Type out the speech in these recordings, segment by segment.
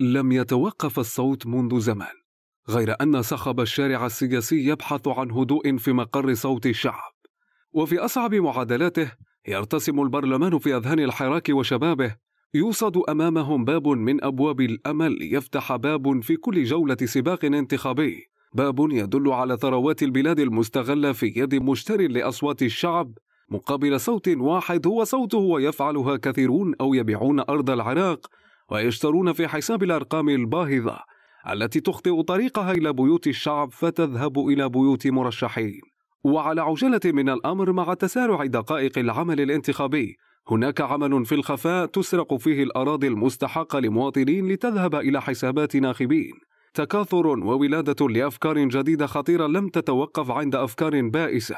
لم يتوقف الصوت منذ زمان غير أن صخب الشارع السياسي يبحث عن هدوء في مقر صوت الشعب وفي أصعب معادلاته يرتسم البرلمان في أذهان الحراك وشبابه يوصد أمامهم باب من أبواب الأمل يفتح باب في كل جولة سباق انتخابي باب يدل على ثروات البلاد المستغلة في يد مشتر لأصوات الشعب مقابل صوت واحد هو صوته ويفعلها كثيرون أو يبيعون أرض العراق ويشترون في حساب الأرقام الباهظة التي تخطئ طريقها إلى بيوت الشعب فتذهب إلى بيوت مرشحين وعلى عجلة من الأمر مع تسارع دقائق العمل الانتخابي هناك عمل في الخفاء تسرق فيه الأراضي المستحقة لمواطنين لتذهب إلى حسابات ناخبين تكاثر وولادة لأفكار جديدة خطيرة لم تتوقف عند أفكار بائسة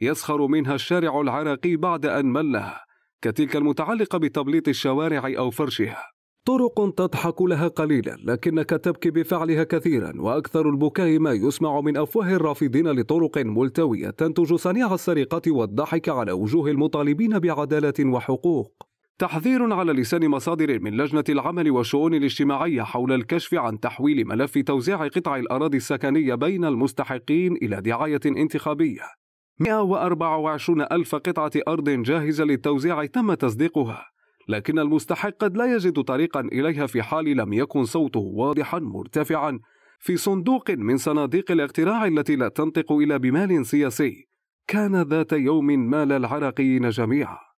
يسخر منها الشارع العراقي بعد أن ملها كتلك المتعلقة بتبليط الشوارع أو فرشها طرق تضحك لها قليلا لكنك تبكي بفعلها كثيرا واكثر البكاء ما يسمع من افواه الرافضين لطرق ملتويه تنتج صنيع السرقه والضحك على وجوه المطالبين بعداله وحقوق تحذير على لسان مصادر من لجنة العمل والشؤون الاجتماعية حول الكشف عن تحويل ملف توزيع قطع الأراضي السكنية بين المستحقين إلى دعاية انتخابية 124 ألف قطعة أرض جاهزة للتوزيع تم تصديقها لكن المستحق قد لا يجد طريقا إليها في حال لم يكن صوته واضحا مرتفعا في صندوق من صناديق الاقتراع التي لا تنطق إلا بمال سياسي كان ذات يوم مال العراقيين جميعا